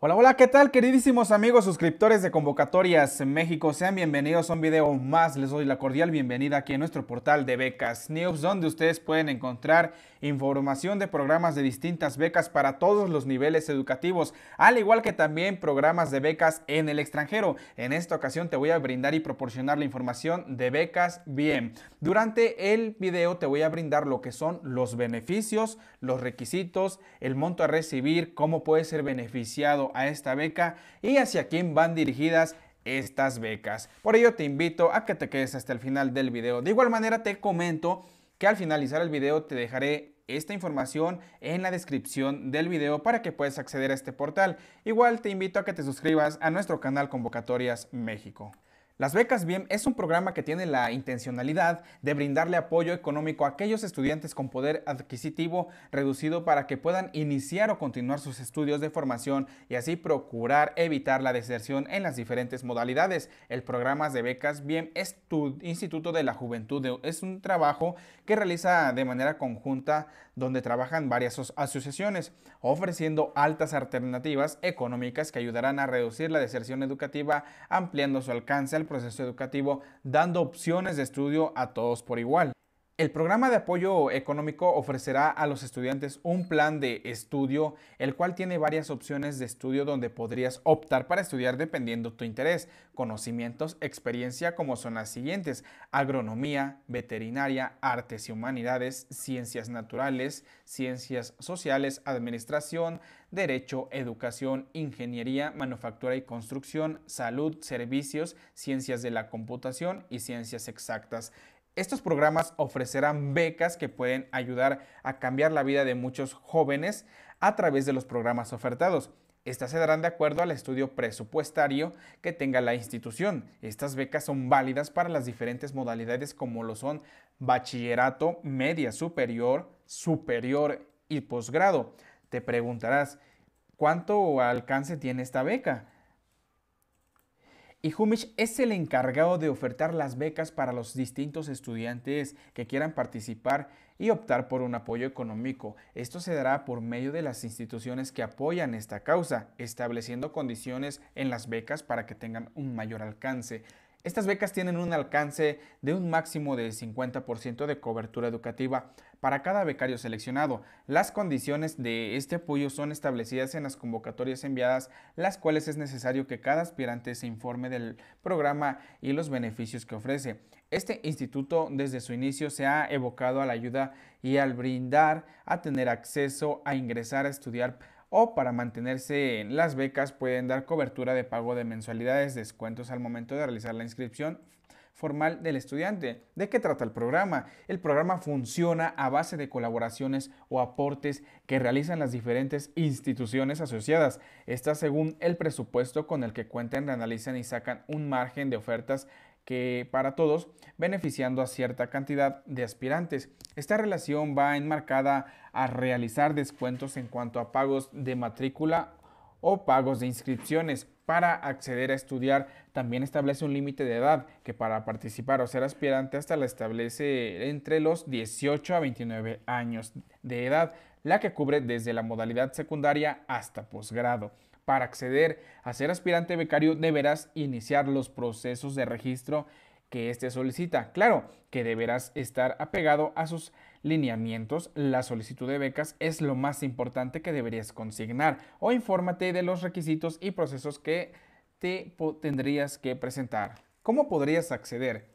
Hola, hola, ¿qué tal queridísimos amigos suscriptores de Convocatorias en México? Sean bienvenidos a un video más. Les doy la cordial bienvenida aquí en nuestro portal de becas News, donde ustedes pueden encontrar información de programas de distintas becas para todos los niveles educativos, al igual que también programas de becas en el extranjero. En esta ocasión te voy a brindar y proporcionar la información de becas bien. Durante el video te voy a brindar lo que son los beneficios, los requisitos, el monto a recibir, cómo puedes ser beneficiado a esta beca y hacia quién van dirigidas estas becas. Por ello te invito a que te quedes hasta el final del video. De igual manera te comento que al finalizar el video te dejaré esta información en la descripción del video para que puedas acceder a este portal. Igual te invito a que te suscribas a nuestro canal Convocatorias México. Las becas BIEM es un programa que tiene la intencionalidad de brindarle apoyo económico a aquellos estudiantes con poder adquisitivo reducido para que puedan iniciar o continuar sus estudios de formación y así procurar evitar la deserción en las diferentes modalidades. El programa de becas BIEM es tu Instituto de la Juventud. Es un trabajo que realiza de manera conjunta donde trabajan varias asociaciones ofreciendo altas alternativas económicas que ayudarán a reducir la deserción educativa ampliando su alcance al proceso educativo, dando opciones de estudio a todos por igual. El programa de apoyo económico ofrecerá a los estudiantes un plan de estudio, el cual tiene varias opciones de estudio donde podrías optar para estudiar dependiendo tu interés, conocimientos, experiencia, como son las siguientes, agronomía, veterinaria, artes y humanidades, ciencias naturales, ciencias sociales, administración, derecho, educación, ingeniería, manufactura y construcción, salud, servicios, ciencias de la computación y ciencias exactas. Estos programas ofrecerán becas que pueden ayudar a cambiar la vida de muchos jóvenes a través de los programas ofertados. Estas se darán de acuerdo al estudio presupuestario que tenga la institución. Estas becas son válidas para las diferentes modalidades como lo son bachillerato, media superior, superior y posgrado. Te preguntarás, ¿cuánto alcance tiene esta beca? y Humich es el encargado de ofertar las becas para los distintos estudiantes que quieran participar y optar por un apoyo económico. Esto se dará por medio de las instituciones que apoyan esta causa, estableciendo condiciones en las becas para que tengan un mayor alcance. Estas becas tienen un alcance de un máximo de 50% de cobertura educativa para cada becario seleccionado. Las condiciones de este apoyo son establecidas en las convocatorias enviadas, las cuales es necesario que cada aspirante se informe del programa y los beneficios que ofrece. Este instituto desde su inicio se ha evocado a la ayuda y al brindar a tener acceso a ingresar a estudiar o para mantenerse en las becas pueden dar cobertura de pago de mensualidades, descuentos al momento de realizar la inscripción, formal del estudiante. ¿De qué trata el programa? El programa funciona a base de colaboraciones o aportes que realizan las diferentes instituciones asociadas. Está según el presupuesto con el que cuentan, analizan y sacan un margen de ofertas que para todos, beneficiando a cierta cantidad de aspirantes. Esta relación va enmarcada a realizar descuentos en cuanto a pagos de matrícula o pagos de inscripciones para acceder a estudiar. También establece un límite de edad que para participar o ser aspirante hasta la establece entre los 18 a 29 años de edad, la que cubre desde la modalidad secundaria hasta posgrado. Para acceder a ser aspirante becario deberás iniciar los procesos de registro que éste solicita. Claro que deberás estar apegado a sus lineamientos, la solicitud de becas es lo más importante que deberías consignar o infórmate de los requisitos y procesos que te tendrías que presentar. ¿Cómo podrías acceder?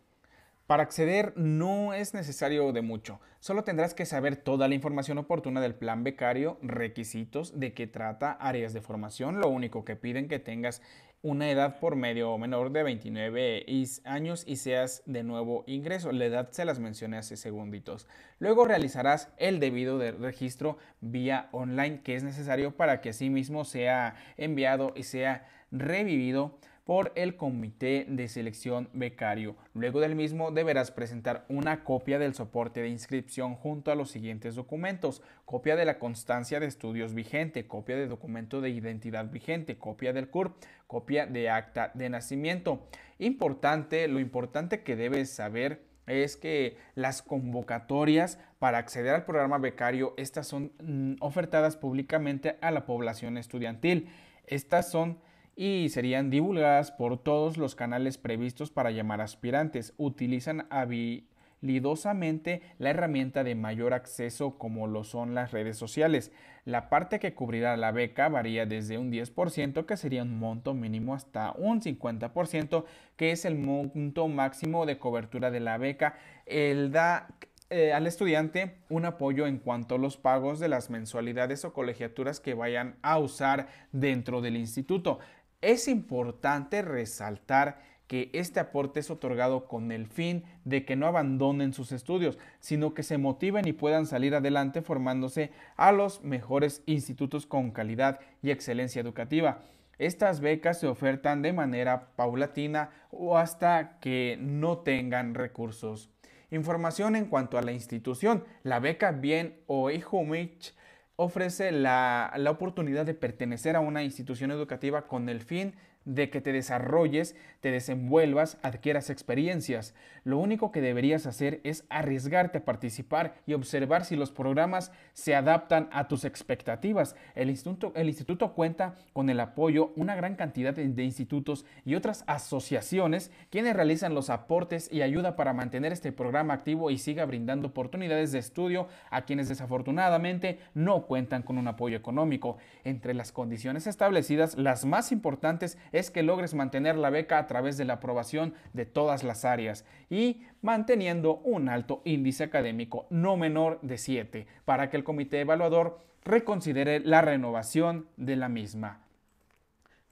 Para acceder no es necesario de mucho, solo tendrás que saber toda la información oportuna del plan becario, requisitos, de qué trata, áreas de formación, lo único que piden que tengas una edad por medio o menor de 29 años y seas de nuevo ingreso. La edad se las mencioné hace segunditos. Luego realizarás el debido de registro vía online que es necesario para que así mismo sea enviado y sea revivido por el comité de selección becario. Luego del mismo deberás presentar una copia del soporte de inscripción junto a los siguientes documentos. Copia de la constancia de estudios vigente, copia de documento de identidad vigente, copia del CURP, copia de acta de nacimiento. Importante, lo importante que debes saber es que las convocatorias para acceder al programa becario, estas son mm, ofertadas públicamente a la población estudiantil. Estas son y serían divulgadas por todos los canales previstos para llamar aspirantes. Utilizan habilidosamente la herramienta de mayor acceso como lo son las redes sociales. La parte que cubrirá la beca varía desde un 10% que sería un monto mínimo hasta un 50% que es el monto máximo de cobertura de la beca. El da eh, al estudiante un apoyo en cuanto a los pagos de las mensualidades o colegiaturas que vayan a usar dentro del instituto. Es importante resaltar que este aporte es otorgado con el fin de que no abandonen sus estudios, sino que se motiven y puedan salir adelante formándose a los mejores institutos con calidad y excelencia educativa. Estas becas se ofertan de manera paulatina o hasta que no tengan recursos. Información en cuanto a la institución. La beca Bien o mitch, ofrece la, la oportunidad de pertenecer a una institución educativa con el fin de que te desarrolles, te desenvuelvas, adquieras experiencias. Lo único que deberías hacer es arriesgarte a participar y observar si los programas se adaptan a tus expectativas. El instituto, el instituto cuenta con el apoyo una gran cantidad de, institutos y otras asociaciones quienes realizan los aportes y ayuda para mantener este programa activo y siga brindando oportunidades de estudio a quienes desafortunadamente no cuentan con un apoyo económico. Entre las condiciones establecidas, las más importantes es que logres mantener la beca a través de la aprobación de todas las áreas y manteniendo un alto índice académico no menor de 7 para que el comité evaluador reconsidere la renovación de la misma.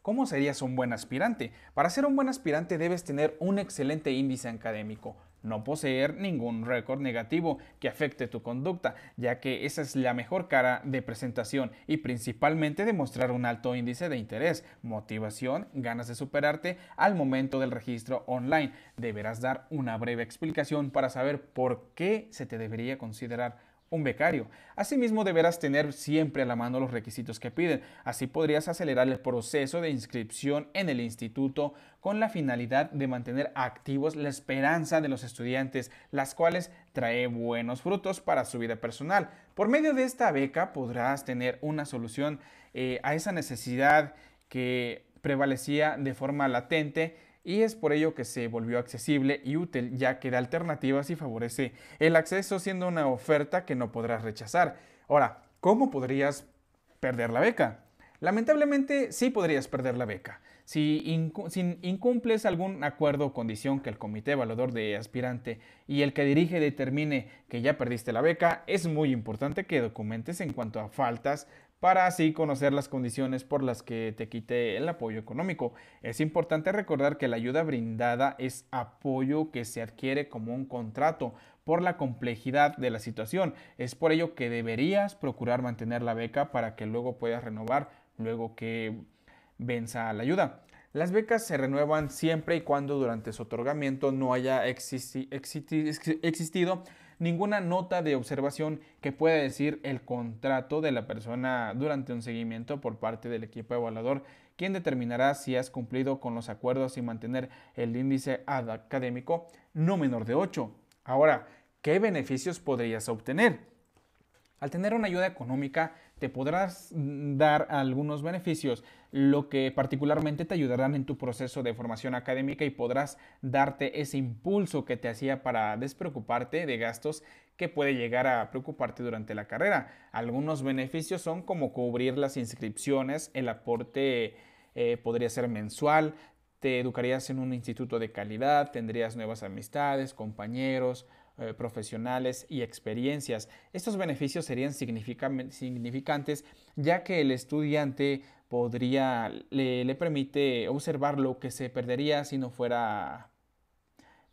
¿Cómo serías un buen aspirante? Para ser un buen aspirante debes tener un excelente índice académico, no poseer ningún récord negativo que afecte tu conducta, ya que esa es la mejor cara de presentación y principalmente demostrar un alto índice de interés, motivación, ganas de superarte al momento del registro online. Deberás dar una breve explicación para saber por qué se te debería considerar un becario. Asimismo, deberás tener siempre a la mano los requisitos que piden. Así podrías acelerar el proceso de inscripción en el instituto con la finalidad de mantener activos la esperanza de los estudiantes, las cuales trae buenos frutos para su vida personal. Por medio de esta beca podrás tener una solución eh, a esa necesidad que prevalecía de forma latente y es por ello que se volvió accesible y útil ya que da alternativas y favorece el acceso siendo una oferta que no podrás rechazar. Ahora, ¿cómo podrías perder la beca? Lamentablemente sí podrías perder la beca si, incumples algún acuerdo o condición que el comité evaluador de aspirante y el que dirige determine que ya perdiste la beca, es muy importante que documentes en cuanto a faltas, para así conocer las condiciones por las que te quite el apoyo económico. Es importante recordar que la ayuda brindada es apoyo que se adquiere como un contrato por la complejidad de la situación. Es por ello que deberías procurar mantener la beca para que luego puedas renovar luego que venza la ayuda. Las becas se renuevan siempre y cuando durante su otorgamiento no haya existido ninguna nota de observación que pueda decir el contrato de la persona durante un seguimiento por parte del equipo evaluador, quien determinará si has cumplido con los acuerdos y mantener el índice académico no menor de 8. Ahora, ¿qué beneficios podrías obtener? Al tener una ayuda económica, te podrás mm, dar algunos beneficios, lo que particularmente te ayudarán en tu proceso de formación académica y podrás darte ese impulso que te hacía para despreocuparte de gastos que puede llegar a preocuparte durante la carrera. Algunos beneficios son como cubrir las inscripciones, el aporte eh, podría ser mensual, te educarías en un instituto de calidad, tendrías nuevas amistades, compañeros, eh, profesionales y experiencias. Estos beneficios serían significantes ya que el estudiante podría, le, permite observar lo que se perdería si no fuera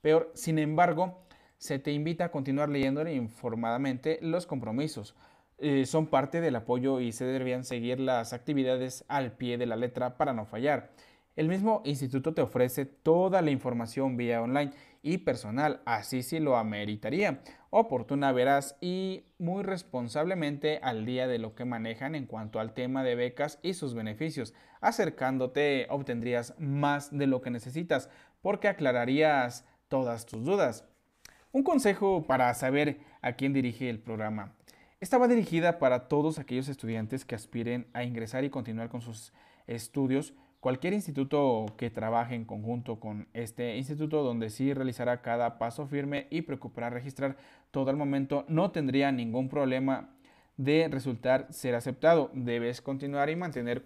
peor. Sin embargo, se te invita a continuar leyendo informadamente los compromisos. Eh, son parte del apoyo y se deberían seguir las actividades al pie de la letra para no fallar. El mismo instituto te ofrece toda la información vía online personal, así sí lo ameritaría. Oportuna, verás, y muy responsablemente al día de lo que manejan en cuanto al tema de becas y sus beneficios. Acercándote obtendrías más de lo que necesitas porque aclararías todas tus dudas. Un consejo para saber a quién dirige el programa. Esta va dirigida para todos aquellos estudiantes que aspiren a ingresar y continuar con sus estudios Cualquier instituto que trabaje en conjunto con este instituto, donde sí realizará cada paso firme y preocupará registrar todo el momento, no tendría ningún problema de resultar ser aceptado. Debes continuar y mantener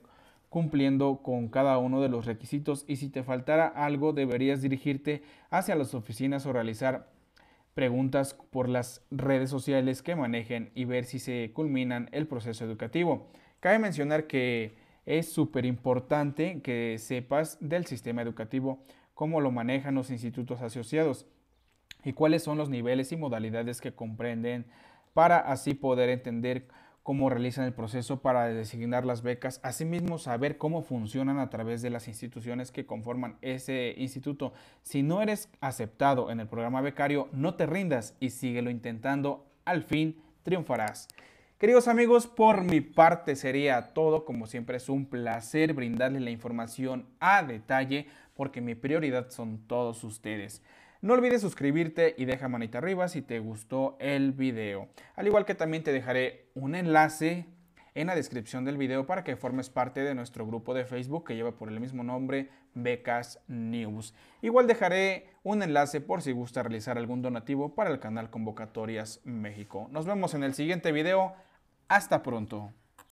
cumpliendo con cada uno de los requisitos y si te faltara algo deberías dirigirte hacia las oficinas o realizar preguntas por las redes sociales que manejen y ver si se culminan el proceso educativo. Cabe mencionar que es súper importante que sepas del sistema educativo, cómo lo manejan los institutos asociados y cuáles son los niveles y modalidades que comprenden para así poder entender cómo realizan el proceso para designar las becas, asimismo saber cómo funcionan a través de las instituciones que conforman ese instituto. Si no eres aceptado en el programa becario, no te rindas y síguelo intentando, al fin triunfarás. Queridos amigos, por mi parte sería todo. Como siempre es un placer brindarles la información a detalle porque mi prioridad son todos ustedes. No olvides suscribirte y deja manita arriba si te gustó el video. Al igual que también te dejaré un enlace en la descripción del video para que formes parte de nuestro grupo de Facebook que lleva por el mismo nombre Becas News. Igual dejaré un enlace por si gusta realizar algún donativo para el canal Convocatorias México. Nos vemos en el siguiente video. Hasta pronto.